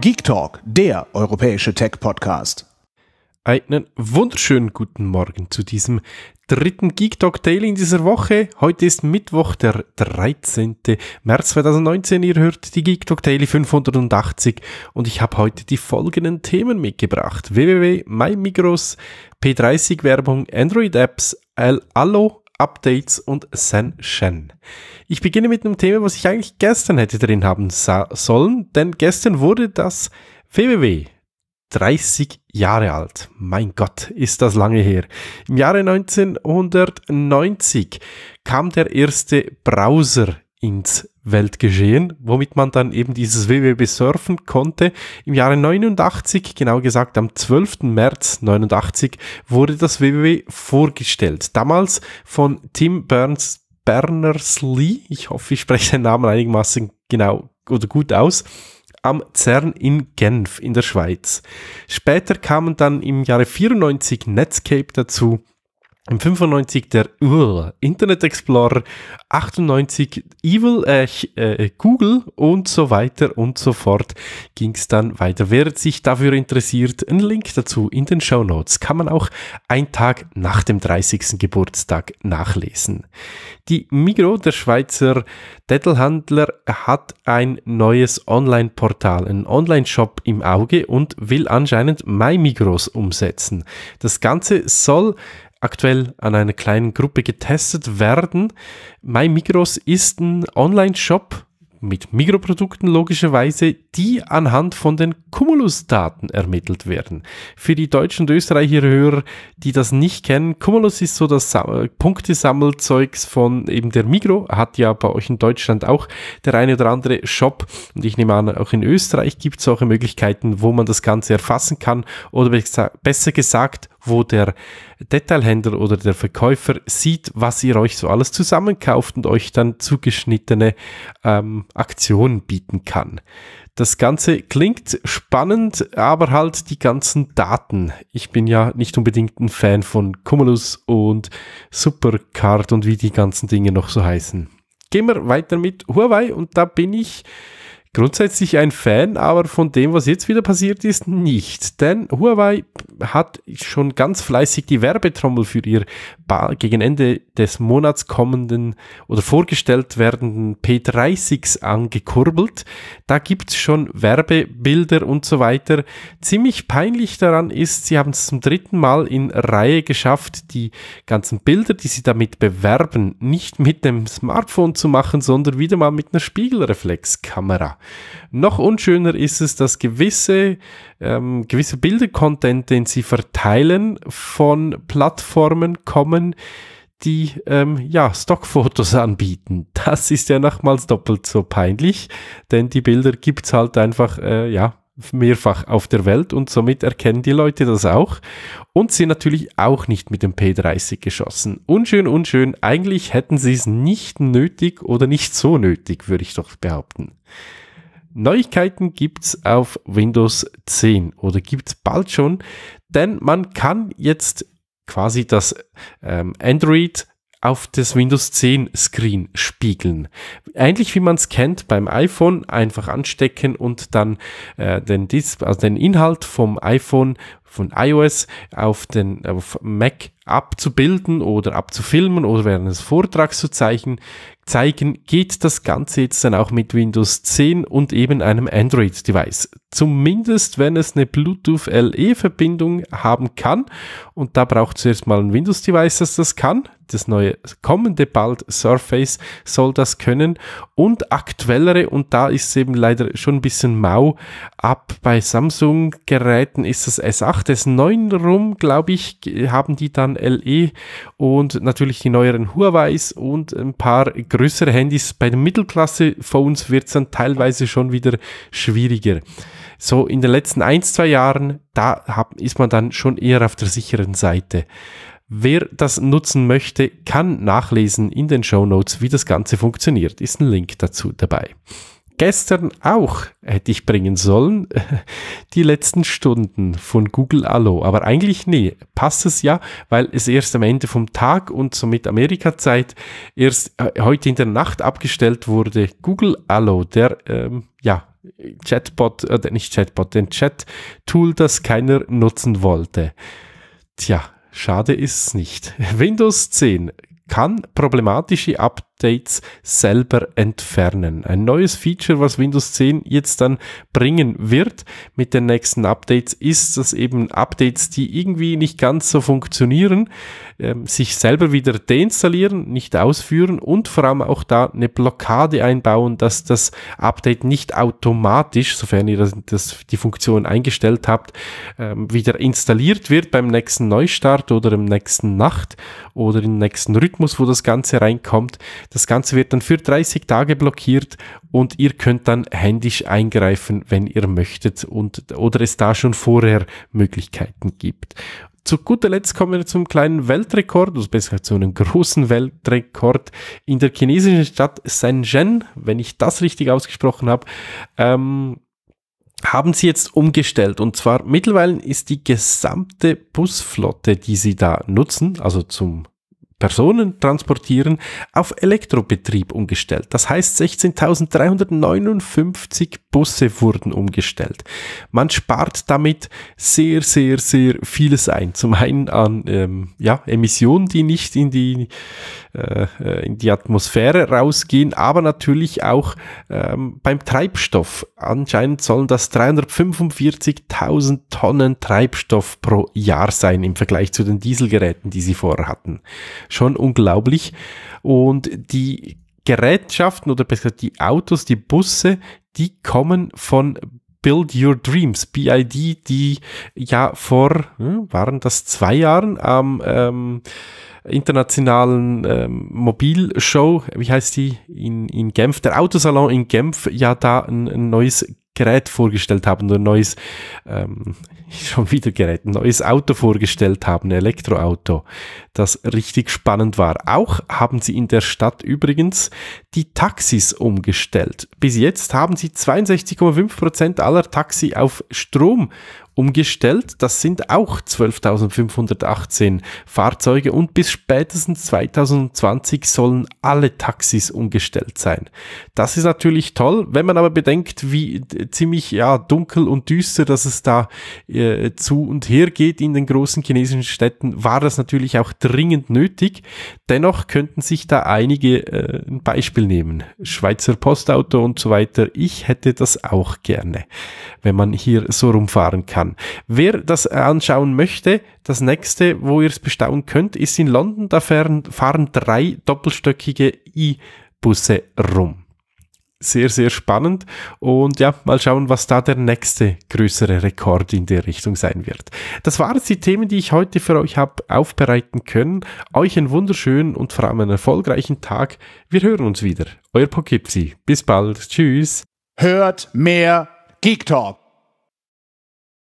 Geek Talk, der europäische Tech-Podcast. Einen wunderschönen guten Morgen zu diesem dritten Geek Talk Daily in dieser Woche. Heute ist Mittwoch, der 13. März 2019. Ihr hört die Geek Talk Daily 580 und ich habe heute die folgenden Themen mitgebracht. www.mymigros, P30 Werbung, Android Apps, Allo, Updates und Sen Shen. Ich beginne mit einem Thema, was ich eigentlich gestern hätte drin haben sollen, denn gestern wurde das WWW 30 Jahre alt. Mein Gott, ist das lange her. Im Jahre 1990 kam der erste Browser ins Weltgeschehen, womit man dann eben dieses WWB surfen konnte. Im Jahre 89, genau gesagt am 12. März 89, wurde das WWW vorgestellt. Damals von Tim Burns Berners-Lee, ich hoffe, ich spreche seinen Namen einigermaßen genau oder gut aus, am CERN in Genf in der Schweiz. Später kamen dann im Jahre 94 Netscape dazu im 95 der uh, Internet Explorer, 98 Evil, äh, äh, Google und so weiter und so fort ging es dann weiter. Wer sich dafür interessiert, ein Link dazu in den Show Notes kann man auch einen Tag nach dem 30. Geburtstag nachlesen. Die Migro, der Schweizer Dettelhandler, hat ein neues Online-Portal, einen Online-Shop im Auge und will anscheinend MyMigros umsetzen. Das Ganze soll aktuell an einer kleinen Gruppe getestet werden. MyMigros ist ein Online-Shop mit Mikroprodukten logischerweise, die anhand von den Cumulus-Daten ermittelt werden. Für die deutschen und Österreicher Hörer, die das nicht kennen, Cumulus ist so das äh, Punktesammelzeugs von eben der Mikro, hat ja bei euch in Deutschland auch der eine oder andere Shop und ich nehme an, auch in Österreich gibt es solche Möglichkeiten, wo man das Ganze erfassen kann oder besser gesagt, wo der Detailhändler oder der Verkäufer sieht, was ihr euch so alles zusammenkauft und euch dann zugeschnittene ähm, Aktionen bieten kann. Das Ganze klingt spannend, aber halt die ganzen Daten. Ich bin ja nicht unbedingt ein Fan von Cumulus und Supercard und wie die ganzen Dinge noch so heißen. Gehen wir weiter mit Huawei und da bin ich Grundsätzlich ein Fan, aber von dem, was jetzt wieder passiert ist, nicht. Denn Huawei hat schon ganz fleißig die Werbetrommel für ihr gegen Ende des Monats kommenden oder vorgestellt werdenden P30s angekurbelt. Da gibt es schon Werbebilder und so weiter. Ziemlich peinlich daran ist, sie haben es zum dritten Mal in Reihe geschafft, die ganzen Bilder, die sie damit bewerben, nicht mit dem Smartphone zu machen, sondern wieder mal mit einer Spiegelreflexkamera. Noch unschöner ist es, dass gewisse, ähm, gewisse Bildercontent, den sie verteilen, von Plattformen kommen, die ähm, ja, Stockfotos anbieten. Das ist ja nochmals doppelt so peinlich, denn die Bilder gibt es halt einfach, äh, ja, mehrfach auf der Welt und somit erkennen die Leute das auch und sind natürlich auch nicht mit dem P30 geschossen. Unschön, unschön, eigentlich hätten sie es nicht nötig oder nicht so nötig, würde ich doch behaupten. Neuigkeiten gibt's auf Windows 10 oder gibt's bald schon, denn man kann jetzt quasi das ähm, Android auf das Windows 10 Screen spiegeln. Ähnlich wie man es kennt beim iPhone, einfach anstecken und dann äh, den, Dis also den Inhalt vom iPhone von iOS auf den auf Mac abzubilden oder abzufilmen oder während des Vortrags zu zeichnen, zeigen, geht das Ganze jetzt dann auch mit Windows 10 und eben einem Android-Device. Zumindest, wenn es eine Bluetooth LE-Verbindung haben kann. Und da braucht es erstmal ein Windows-Device, das das kann. Das neue kommende bald Surface soll das können. Und aktuellere, und da ist es eben leider schon ein bisschen mau, ab bei Samsung-Geräten ist das S8 des 9 rum, glaube ich, haben die dann LE und natürlich die neueren Huawei's und ein paar größere Handys. Bei den Mittelklasse-Phones wird es dann teilweise schon wieder schwieriger. So in den letzten ein, zwei Jahren, da hab, ist man dann schon eher auf der sicheren Seite. Wer das nutzen möchte, kann nachlesen in den Show Notes, wie das Ganze funktioniert. Ist ein Link dazu dabei gestern auch hätte ich bringen sollen, die letzten Stunden von Google Allo. Aber eigentlich nee, passt es ja, weil es erst am Ende vom Tag und somit Amerika-Zeit erst äh, heute in der Nacht abgestellt wurde. Google Allo, der, ähm, ja, Chatbot, äh, nicht Chatbot, den Chat-Tool, das keiner nutzen wollte. Tja, schade ist es nicht. Windows 10 kann problematische Updates Updates selber entfernen. Ein neues Feature, was Windows 10 jetzt dann bringen wird mit den nächsten Updates, ist, dass eben Updates, die irgendwie nicht ganz so funktionieren, ähm, sich selber wieder deinstallieren, nicht ausführen und vor allem auch da eine Blockade einbauen, dass das Update nicht automatisch, sofern ihr das, das die Funktion eingestellt habt, ähm, wieder installiert wird beim nächsten Neustart oder im nächsten Nacht oder im nächsten Rhythmus, wo das Ganze reinkommt. Das Ganze wird dann für 30 Tage blockiert und ihr könnt dann händisch eingreifen, wenn ihr möchtet und oder es da schon vorher Möglichkeiten gibt. Zu guter Letzt kommen wir zum kleinen Weltrekord, also besser zu einem großen Weltrekord in der chinesischen Stadt Shenzhen, wenn ich das richtig ausgesprochen habe. Ähm, haben sie jetzt umgestellt. Und zwar mittlerweile ist die gesamte Busflotte, die sie da nutzen, also zum Personen transportieren, auf Elektrobetrieb umgestellt. Das heißt, 16.359 Busse wurden umgestellt. Man spart damit sehr, sehr, sehr vieles ein. Zum einen an ähm, ja, Emissionen, die nicht in die, äh, in die Atmosphäre rausgehen, aber natürlich auch ähm, beim Treibstoff. Anscheinend sollen das 345.000 Tonnen Treibstoff pro Jahr sein im Vergleich zu den Dieselgeräten, die sie vorher hatten schon unglaublich. Und die Gerätschaften oder besser die Autos, die Busse, die kommen von Build Your Dreams, BID, die ja vor, hm, waren das zwei Jahren am ähm, internationalen ähm, Mobilshow, wie heißt die, in, in Genf, der Autosalon in Genf, ja da ein, ein neues Gerät vorgestellt haben oder ein neues, ähm, schon wieder Gerät, ein neues Auto vorgestellt haben, ein Elektroauto, das richtig spannend war. Auch haben sie in der Stadt übrigens die Taxis umgestellt. Bis jetzt haben sie 62,5% Prozent aller Taxi auf Strom umgestellt. Das sind auch 12.518 Fahrzeuge und bis spätestens 2020 sollen alle Taxis umgestellt sein. Das ist natürlich toll, wenn man aber bedenkt, wie ziemlich ja dunkel und düster, dass es da äh, zu und her geht in den großen chinesischen Städten, war das natürlich auch dringend nötig. Dennoch könnten sich da einige äh, ein Beispiel nehmen. Schweizer Postauto und so weiter. Ich hätte das auch gerne, wenn man hier so rumfahren kann kann. Wer das anschauen möchte, das nächste, wo ihr es bestaunen könnt, ist in London. Da fahren, fahren drei doppelstöckige E-Busse rum. Sehr, sehr spannend. Und ja, mal schauen, was da der nächste größere Rekord in der Richtung sein wird. Das waren die Themen, die ich heute für euch habe aufbereiten können. Euch einen wunderschönen und vor allem einen erfolgreichen Tag. Wir hören uns wieder. Euer Pokipsi. Bis bald. Tschüss. Hört mehr Geek Talk.